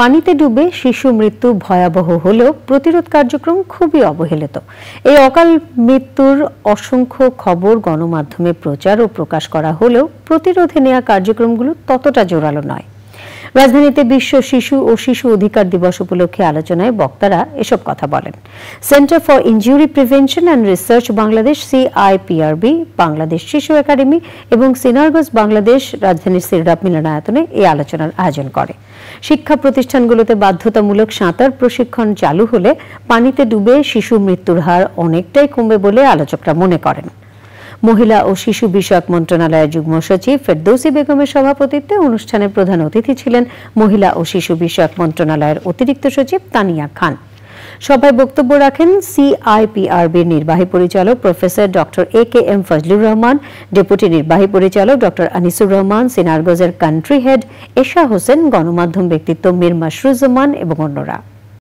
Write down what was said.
পানিতে ডুবে শিশু মৃত্যু ভয়াবহ হলেও প্রতিরোধ কার্যক্রম খুবই অবহেলিত এই অকাল মৃত্যুর অসংখ্য খবর গণমাধ্যমে প্রচার ও প্রকাশ করা হলেও প্রতিরোধে নেওয়া কার্যক্রমগুলো ততটা জোরালো নয় রাজধানীতে বিশ্ব শিশু ও শিশু অধিকার দিবস উপলক্ষে আলোচনায় বক্তারা এসব কথা বলেন centre for injury prevention and research Bangladesh CIPRB Bangladesh শিশু একাডেমি এবং সিনারগজ বাংলাদেশ রাজধানীর সিরডাপ মিলনায়তনে এই আলোচনার আয়োজন করে শিক্ষা প্রতিষ্ঠানগুলোতে বাধ্যতামূলক সাঁতার প্রশিক্ষণ চালু হলে পানিতে ডুবে শিশু মৃত্যুর হার অনেকটাই কমবে বলে আলোচকরা মনে করেন মহিলা ও শিশু বিষয়ক মন্ত্রণালয়ের যুগ্ম সচিব ফেরদৌসি বেগমের সভাপতিত্বে অনুষ্ঠানে প্রধান অতিথি ছিলেন মহিলা ও শিশু বিষয়ক মন্ত্রণালয়ের অতিরিক্ত সচিব তানিয়া খান সভায় বক্তব্য রাখেন সিআইপিআরবির নির্বাহী পরিচালক প্রফেসর ড A K M Fazlur Rahman deputy নির্বাহী পরিচালক ড আনিসুর রহমান সিনারগজের কান্ট্রি হেড এশা হোসেন গণমাধ্যম ব্যক্তিত্ব মির মাসরুজ্জামান এবং অন্যরা